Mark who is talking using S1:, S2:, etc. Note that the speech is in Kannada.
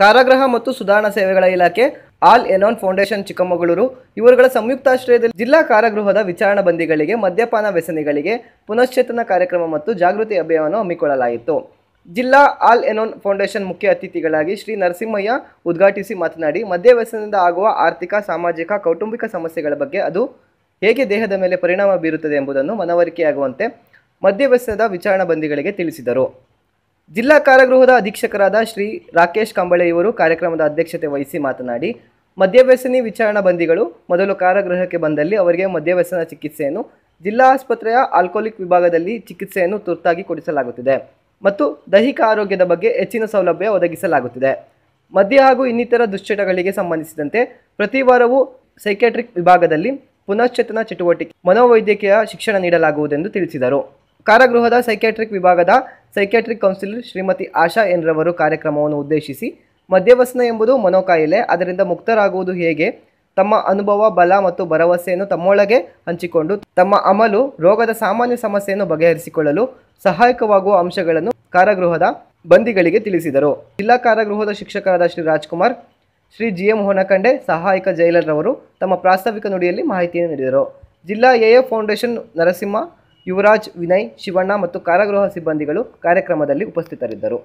S1: ಕಾರಾಗೃಹ ಮತ್ತು ಸುಧಾರಣಾ ಸೇವೆಗಳ ಇಲಾಖೆ ಆಲ್ ಎನೋನ್ ಫೌಂಡೇಶನ್ ಚಿಕ್ಕಮಗಳೂರು ಇವರುಗಳ ಸಂಯುಕ್ತಾಶ್ರಯದಲ್ಲಿ ಜಿಲ್ಲಾ ಕಾರಾಗೃಹದ ವಿಚಾರಣಾ ಬಂದಿಗಳಿಗೆ ಮದ್ಯಪಾನ ವ್ಯಸನಿಗಳಿಗೆ ಪುನಶ್ಚೇತನ ಕಾರ್ಯಕ್ರಮ ಮತ್ತು ಜಾಗೃತಿ ಅಭಿಯಾನ ಹಮ್ಮಿಕೊಳ್ಳಲಾಯಿತು ಜಿಲ್ಲಾ ಆಲ್ ಎನೋನ್ ಫೌಂಡೇಶನ್ ಮುಖ್ಯ ಅತಿಥಿಗಳಾಗಿ ಶ್ರೀ ನರಸಿಂಹಯ್ಯ ಉದ್ಘಾಟಿಸಿ ಮಾತನಾಡಿ ಮದ್ಯ ಆಗುವ ಆರ್ಥಿಕ ಸಾಮಾಜಿಕ ಕೌಟುಂಬಿಕ ಸಮಸ್ಯೆಗಳ ಬಗ್ಗೆ ಅದು ಹೇಗೆ ದೇಹದ ಮೇಲೆ ಪರಿಣಾಮ ಬೀರುತ್ತದೆ ಎಂಬುದನ್ನು ಮನವರಿಕೆಯಾಗುವಂತೆ ಮದ್ಯವ್ಯಸನದ ವಿಚಾರಣಾ ಬಂದಿಗಳಿಗೆ ತಿಳಿಸಿದರು ಜಿಲ್ಲಾ ಕಾರಾಗೃಹದ ಅಧೀಕ್ಷಕರಾದ ಶ್ರೀ ರಾಕೇಶ್ ಕಂಬಳೆ ಇವರು ಕಾರ್ಯಕ್ರಮದ ಅಧ್ಯಕ್ಷತೆ ವಹಿಸಿ ಮಾತನಾಡಿ ಮದ್ಯವ್ಯಸನಿ ವಿಚಾರಣಾ ಬಂದಿಗಳು ಮೊದಲು ಕಾರಾಗೃಹಕ್ಕೆ ಬಂದಲ್ಲಿ ಅವರಿಗೆ ಮದ್ಯವ್ಯಸನ ಚಿಕಿತ್ಸೆಯನ್ನು ಜಿಲ್ಲಾ ಆಸ್ಪತ್ರೆಯ ಆಲ್ಕೋಲಿಕ್ ವಿಭಾಗದಲ್ಲಿ ಚಿಕಿತ್ಸೆಯನ್ನು ತುರ್ತಾಗಿ ಕೊಡಿಸಲಾಗುತ್ತಿದೆ ಮತ್ತು ದೈಹಿಕ ಆರೋಗ್ಯದ ಬಗ್ಗೆ ಹೆಚ್ಚಿನ ಸೌಲಭ್ಯ ಒದಗಿಸಲಾಗುತ್ತಿದೆ ಮದ್ಯ ಹಾಗೂ ಇನ್ನಿತರ ದುಶ್ಚಟಗಳಿಗೆ ಸಂಬಂಧಿಸಿದಂತೆ ಪ್ರತಿ ವಾರವೂ ಸೈಕ್ಯಾಟ್ರಿಕ್ ವಿಭಾಗದಲ್ಲಿ ಪುನಶ್ಚೇತನ ಚಟುವಟಿಕೆ ಮನೋವೈದ್ಯಕೀಯ ಶಿಕ್ಷಣ ನೀಡಲಾಗುವುದೆಂದು ತಿಳಿಸಿದರು ಕಾರಾಗೃಹದ ಸೈಕ್ಯಾಟ್ರಿಕ್ ವಿಭಾಗದ ಸೈಕ್ಯಾಟ್ರಿಕ್ ಕೌನ್ಸಿಲರ್ ಶ್ರೀಮತಿ ಆಶಾ ಎನ್ರವರು ಕಾರ್ಯಕ್ರಮವನ್ನು ಉದ್ದೇಶಿಸಿ ಮದ್ಯವ್ಯಸನ ಎಂಬುದು ಮನೋಕಾಯಿಲೆ ಅದರಿಂದ ಮುಕ್ತರಾಗುವುದು ಹೇಗೆ ತಮ್ಮ ಅನುಭವ ಬಲ ಮತ್ತು ಭರವಸೆಯನ್ನು ತಮ್ಮೊಳಗೆ ಹಂಚಿಕೊಂಡು ತಮ್ಮ ಅಮಲು ರೋಗದ ಸಾಮಾನ್ಯ ಸಮಸ್ಯೆಯನ್ನು ಬಗೆಹರಿಸಿಕೊಳ್ಳಲು ಸಹಾಯಕವಾಗುವ ಅಂಶಗಳನ್ನು ಕಾರಾಗೃಹದ ಬಂದಿಗಳಿಗೆ ತಿಳಿಸಿದರು ಜಿಲ್ಲಾ ಕಾರಾಗೃಹದ ಶಿಕ್ಷಕರಾದ ಶ್ರೀ ರಾಜ್ಕುಮಾರ್ ಶ್ರೀ ಜಿ ಎಂ ಸಹಾಯಕ ಸಹಾಯಕ ಅವರು ತಮ್ಮ ಪ್ರಾಸ್ತಾವಿಕ ನುಡಿಯಲ್ಲಿ ಮಾಹಿತಿಯನ್ನು ನೀಡಿದರು ಜಿಲ್ಲಾ ಎಎ ಫೌಂಡೇಶನ್ ನರಸಿಂಹ ಯುವರಾಜ್ ವಿನಯ್ ಶಿವಣ್ಣ ಮತ್ತು ಕಾರಾಗೃಹ ಸಿಬ್ಬಂದಿಗಳು ಕಾರ್ಯಕ್ರಮದಲ್ಲಿ ಉಪಸ್ಥಿತರಿದ್ದರು